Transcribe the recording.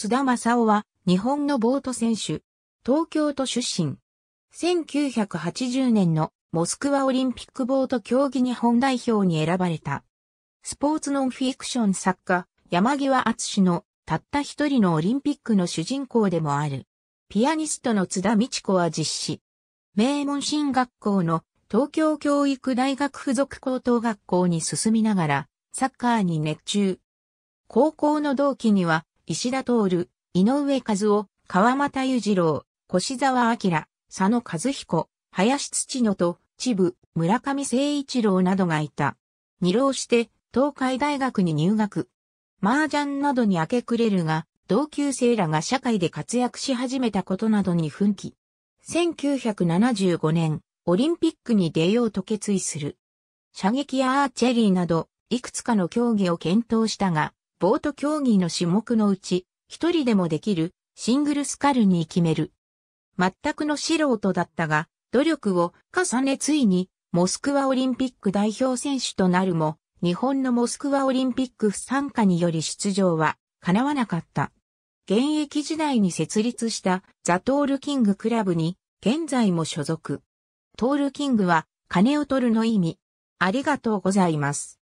津田正夫は日本のボート選手、東京都出身。1980年のモスクワオリンピックボート競技日本代表に選ばれた。スポーツノンフィクション作家、山際敦のたった一人のオリンピックの主人公でもある。ピアニストの津田道子は実施。名門進学校の東京教育大学附属高等学校に進みながら、サッカーに熱中。高校の同期には、石田徹、井上和夫、川又裕次郎、越沢明、佐野和彦、林土野と、千部、村上誠一郎などがいた。二浪して、東海大学に入学。麻雀などに明け暮れるが、同級生らが社会で活躍し始めたことなどに奮起。1975年、オリンピックに出ようと決意する。射撃やアーチェリーなど、いくつかの競技を検討したが、ボート競技の種目のうち、一人でもできる、シングルスカルに決める。全くの素人だったが、努力を重ねついに、モスクワオリンピック代表選手となるも、日本のモスクワオリンピック不参加により出場は叶わなかった。現役時代に設立したザトールキングクラブに現在も所属。トールキングは金を取るの意味。ありがとうございます。